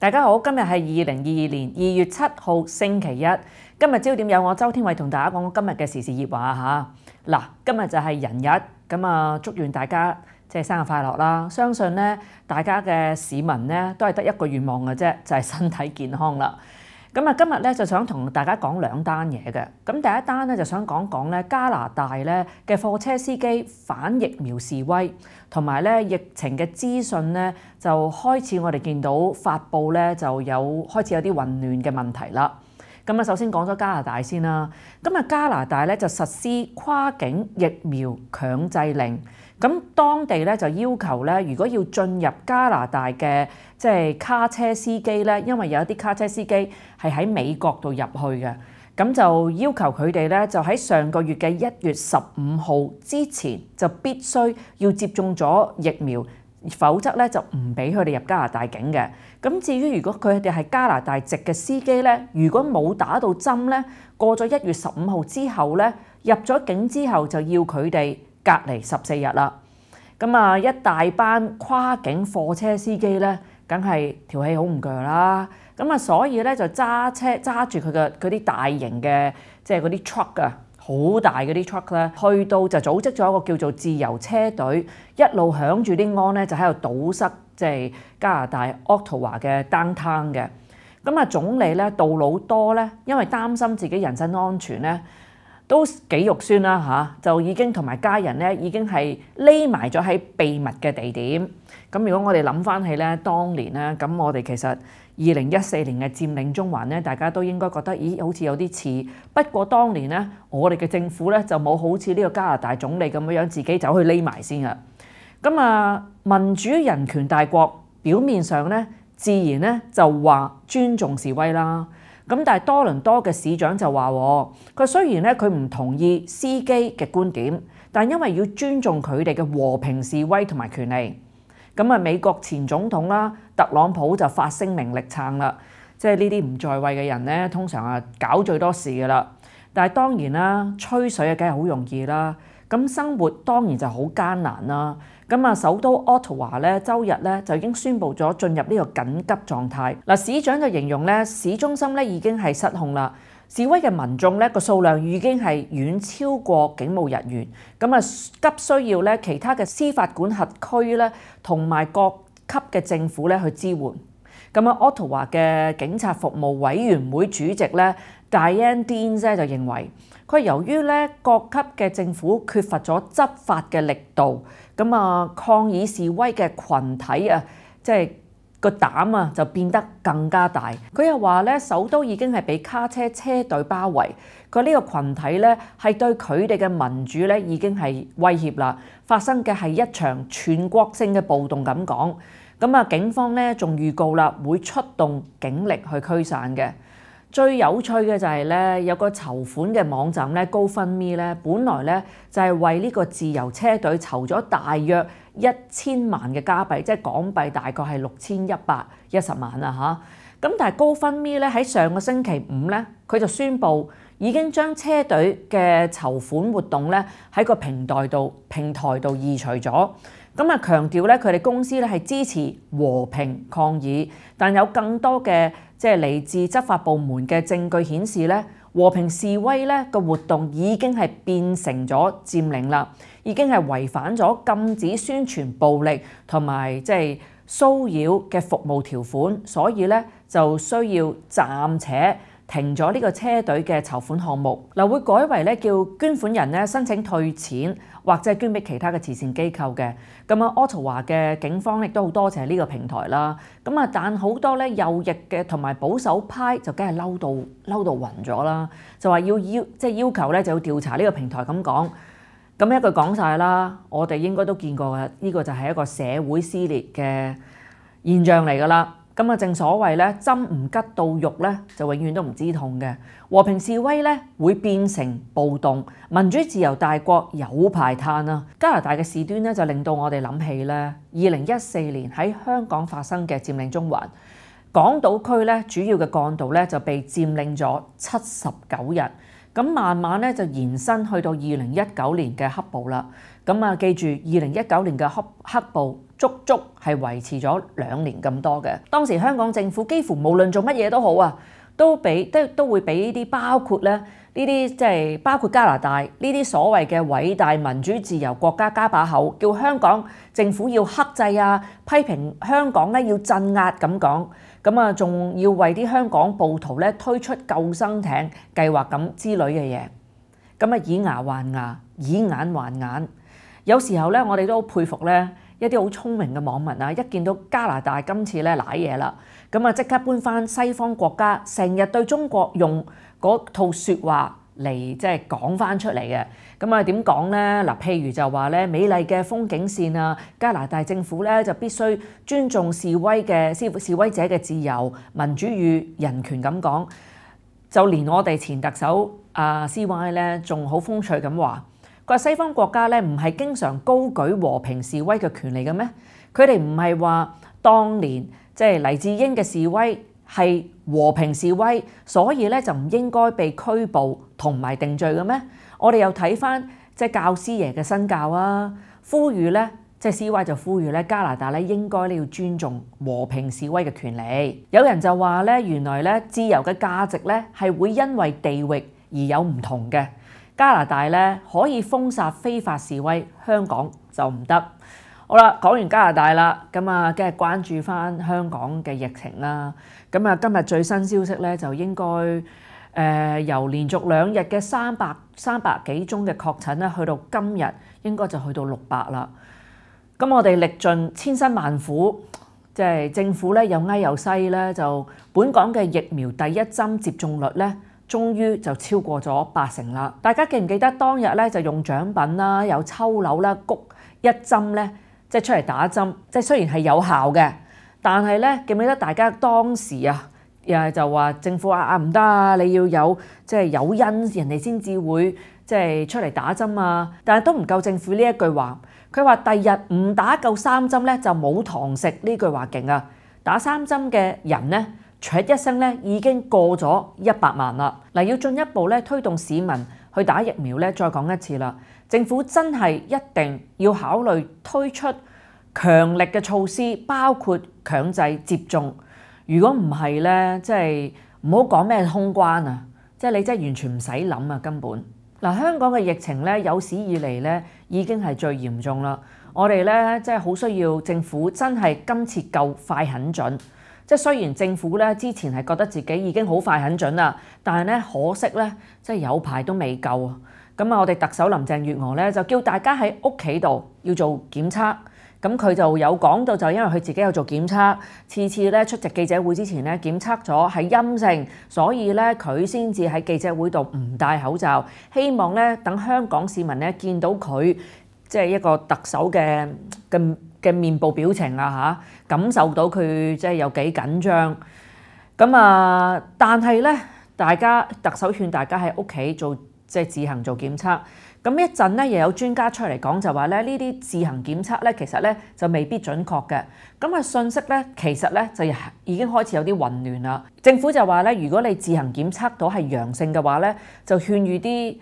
大家好，今日系二零二二年二月七号星期一。今日焦点有我周天伟同大家讲今日嘅时事热话吓。嗱，今日就系人日，咁啊，祝愿大家即系生日快乐啦。相信咧，大家嘅市民咧都系得一个愿望嘅啫，就系身体健康啦。咁啊，今日咧就想同大家講兩單嘢嘅。咁第一單咧就想講講咧加拿大咧嘅貨車司機反疫苗示威，同埋咧疫情嘅資訊咧就開始我哋見到發布咧就有開始有啲混亂嘅問題啦。咁啊，首先講咗加拿大先啦。今日加拿大咧就實施跨境疫苗強制令。咁當地咧就要求咧，如果要進入加拿大嘅即係卡車司機咧，因為有一啲卡車司機係喺美國度入去嘅，咁就要求佢哋咧就喺上個月嘅一月十五號之前就必須要接種咗疫苗，否則咧就唔俾佢哋入加拿大境嘅。咁至於如果佢哋係加拿大籍嘅司機咧，如果冇打到針咧，過咗一月十五號之後咧，入咗境之後就要佢哋。隔離十四日啦，咁啊一大班跨境貨車司機咧，梗係條氣好唔鋸啦，咁啊所以咧就揸車揸住佢嘅嗰啲大型嘅即係嗰啲 truck 啊，好大嗰啲 truck 咧，去到就組織咗一個叫做自由車隊，一路響住啲安咧就喺度堵塞，即係加拿大渥太華嘅 downtown 嘅，咁啊總理咧道路多咧，因為擔心自己人身安全咧。都幾肉酸啦嚇，就已經同埋家人咧，已經係匿埋咗喺秘密嘅地點。咁如果我哋諗翻起咧，當年咧，咁我哋其實二零一四年嘅佔領中環咧，大家都應該覺得咦，好似有啲似。不過當年咧，我哋嘅政府咧就冇好似呢個加拿大總理咁樣樣自己走去匿埋先啊。咁啊，民主人權大國表面上咧，自然咧就話尊重示威啦。咁但系多倫多嘅市長就話：佢雖然咧佢唔同意司機嘅觀點，但因為要尊重佢哋嘅和平示威同埋權利。咁啊，美國前總統啦特朗普就發聲明力撐啦，即係呢啲唔在位嘅人咧，通常啊搞最多事噶啦。但係當然啦，吹水啊，梗係好容易啦，咁生活當然就好艱難啦。咁啊，首都渥太華咧，周日咧就已经宣布咗进入呢个紧急状态。嗱，市長就形容咧，市中心咧已經係失控啦，示威嘅民眾咧個數量已經係遠超過警務人員，咁啊急需要咧其他嘅司法管轄區咧同埋各級嘅政府咧去支援。咁啊，o t 太 a 嘅警察服務委員會主席咧，Diane Dean 咧就認為，佢由於咧各級嘅政府缺乏咗執法嘅力度，咁啊抗議示威嘅群體啊，即係個膽啊就變得更加大。佢又話咧，首都已經係被卡車車隊包圍，佢呢個群體咧係對佢哋嘅民主咧已經係威脅啦。發生嘅係一場全國性嘅暴動咁講。咁啊，警方咧仲預告啦，會出動警力去驅散嘅。最有趣嘅就係咧，有個籌款嘅網站咧，高分咪咧，本來咧就係為呢個自由車隊籌咗大約一千萬嘅加幣，即係港幣大概係六千一百一十萬啊嚇。咁但係高分咪咧喺上個星期五咧，佢就宣布已經將車隊嘅籌款活動咧喺個平台度平台度移除咗。咁啊，強調咧，佢哋公司咧係支持和平抗議，但有更多嘅即係嚟自執法部門嘅證據顯示咧，和平示威咧個活動已經係變成咗佔領啦，已經係違反咗禁止宣傳暴力同埋即係騷擾嘅服務條款，所以咧就需要暫且。停咗呢個車隊嘅籌款項目，嗱會改為咧叫捐款人咧申請退錢，或者捐俾其他嘅慈善機構嘅。咁啊，t 遜華嘅警方亦都好多謝呢個平台啦。咁啊，但好多咧右翼嘅同埋保守派就梗係嬲到嬲到暈咗啦，就話要要即係要求咧就要調查呢個平台咁講。咁一句講晒啦，我哋應該都見過嘅，呢個就係一個社會撕裂嘅現象嚟噶啦。咁啊，正所謂咧，針唔吉到肉咧，就永遠都唔知痛嘅。和平示威咧，會變成暴動。民主自由大國有排嘆啊！加拿大嘅事端咧，就令到我哋諗起咧，二零一四年喺香港發生嘅佔領中環，港島區咧主要嘅幹道咧就被佔領咗七十九日。咁慢慢咧就延伸去到二零一九年嘅黑暴啦。咁啊，記住二零一九年嘅黑黑暴足足係維持咗兩年咁多嘅。當時香港政府幾乎無論做乜嘢都好啊，都俾都都會俾啲包括咧。呢啲即係包括加拿大呢啲所謂嘅偉大民主自由國家加把口，叫香港政府要克制啊，批評香港咧要鎮壓咁講，咁啊仲要為啲香港暴徒咧推出救生艇計劃咁之類嘅嘢，咁啊以牙還牙，以眼還眼。有時候咧，我哋都佩服咧一啲好聰明嘅網民啊，一見到加拿大今次咧賴嘢啦，咁啊即刻搬翻西方國家，成日對中國用。嗰套説話嚟即係講翻出嚟嘅，咁啊點講咧？嗱，譬如就話咧美麗嘅風景線啊，加拿大政府咧就必須尊重示威嘅示示威者嘅自由、民主與人權咁講。就連我哋前特首啊 C Y 咧，仲好風趣咁話：佢話西方國家咧唔係經常高舉和平示威嘅權利嘅咩？佢哋唔係話當年即係黎智英嘅示威。系和平示威，所以咧就唔應該被拘捕同埋定罪嘅咩？我哋又睇翻即系教師爺嘅新教啊，呼籲咧即系示威就呼籲咧加拿大咧應該咧要尊重和平示威嘅權利。有人就話咧，原來咧自由嘅價值咧係會因為地域而有唔同嘅。加拿大咧可以封殺非法示威，香港就唔得。好啦，講完加拿大啦，咁啊，即係關注翻香港嘅疫情啦。咁啊，今日最新消息咧，就應該誒由連續兩日嘅三百三百幾宗嘅確診咧，去到今日應該就去到六百啦。咁我哋歷盡千辛萬苦，即係政府咧又矮又細咧，就本港嘅疫苗第一針接種率咧，終於就超過咗八成啦。大家記唔記得當日咧就用獎品啦，有秋柳啦、菊一針咧？即係出嚟打針，即係雖然係有效嘅，但係咧記唔記得大家當時啊，又就話政府話啊唔得啊，你要有即係有因人哋先至會即係出嚟打針啊，但係都唔夠政府呢一句話。佢話第日唔打夠三針咧就冇糖食呢句話勁啊！打三針嘅人咧，噱一聲咧已經過咗一百萬啦。嗱，要進一步咧推動市民。去打疫苗咧，再講一次啦。政府真係一定要考慮推出強力嘅措施，包括強制接種。如果唔係咧，即係唔好講咩通關啊，即係你真係完全唔使諗啊，根本嗱香港嘅疫情咧有史以嚟咧已經係最嚴重啦。我哋咧即係好需要政府真係今次夠快狠準。即係雖然政府咧之前係覺得自己已經好快很準啦，但係咧可惜咧，即係有排都未夠啊！咁啊，我哋特首林鄭月娥咧就叫大家喺屋企度要做檢測。咁佢就有講到，就因為佢自己有做檢測，次次咧出席記者會之前咧檢測咗係陰性，所以咧佢先至喺記者會度唔戴口罩。希望咧等香港市民咧見到佢即係一個特首嘅嘅。嘅面部表情啊嚇，感受到佢即係有幾緊張。咁啊，但係咧，大家特首勸大家喺屋企做即係自行做檢測。咁一陣咧，又有專家出嚟講就話咧，呢啲自行檢測咧，其實咧就未必準確嘅。咁啊，信息咧，其實咧就已經開始有啲混亂啦。政府就話咧，如果你自行檢測到係陽性嘅話咧，就勸喻啲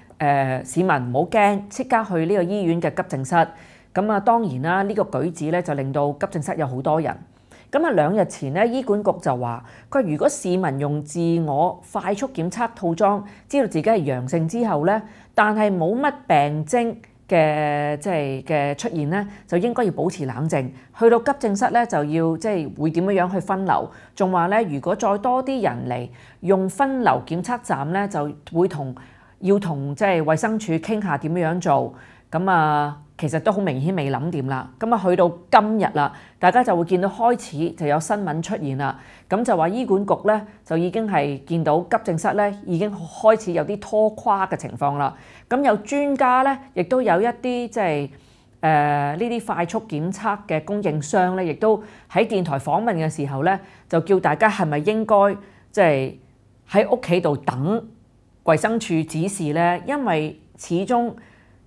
誒市民唔好驚，即刻去呢個醫院嘅急症室。咁啊，當然啦，呢個舉止咧就令到急症室有好多人。咁啊，兩日前咧，醫管局就話：佢如果市民用自我快速檢測套裝知道自己係陽性之後咧，但係冇乜病徵嘅，即係嘅出現咧，就應該要保持冷靜，去到急症室咧就要即係會點樣樣去分流。仲話咧，如果再多啲人嚟用分流檢測站咧，就會同要同即係衛生署傾下點樣做。咁啊，其實都好明顯未諗掂啦。咁啊，去到今日啦，大家就會見到開始就有新聞出現啦。咁就話醫管局咧，就已經係見到急症室咧已經開始有啲拖垮嘅情況啦。咁有專家咧，亦都有一啲即係誒呢啲快速檢測嘅供應商咧，亦都喺電台訪問嘅時候咧，就叫大家係咪應該即係喺屋企度等衞生署指示咧？因為始終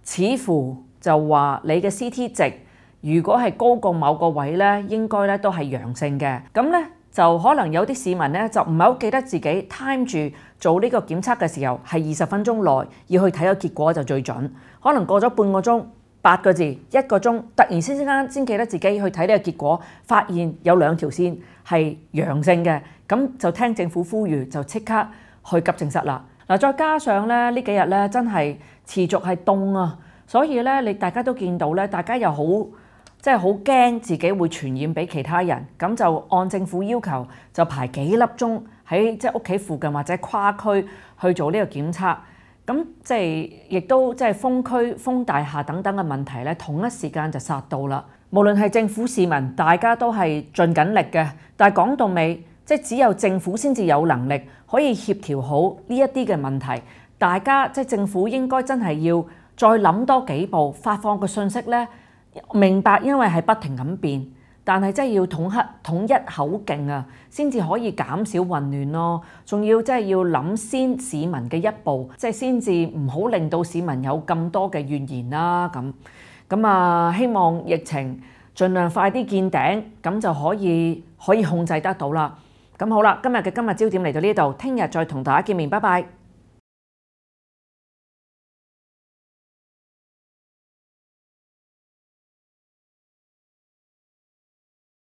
似乎就話你嘅 CT 值如果係高過某個位咧，應該咧都係陽性嘅。咁咧就可能有啲市民咧就唔係好記得自己 time 住做呢個檢測嘅時候係二十分鐘內要去睇個結果就最準。可能過咗半個鐘、八個字、一個鐘，突然之間先記得自己去睇呢個結果，發現有兩條線係陽性嘅，咁就聽政府呼籲就即刻去急症室啦。嗱，再加上咧呢幾日咧真係～持續係凍啊，所以咧，你大家都見到咧，大家又好即係好驚自己會傳染俾其他人，咁就按政府要求就排幾粒鐘喺即係屋企附近或者跨區去做呢個檢測，咁即係亦都即係封區、封大廈等等嘅問題咧，同一時間就殺到啦。無論係政府市民，大家都係盡緊力嘅，但係講到尾，即係只有政府先至有能力可以協調好呢一啲嘅問題。大家即政府應該真係要再諗多幾步，發放個信息咧，明白因為係不停咁變，但係真係要統一統一口徑啊，先至可以減少混亂咯。仲要真係要諗先市民嘅一步，即係先至唔好令到市民有咁多嘅怨言啦。咁咁啊，希望疫情儘量快啲見頂，咁就可以可以控制得到啦。咁好啦，今日嘅今日焦點嚟到呢度，聽日再同大家見面，拜拜。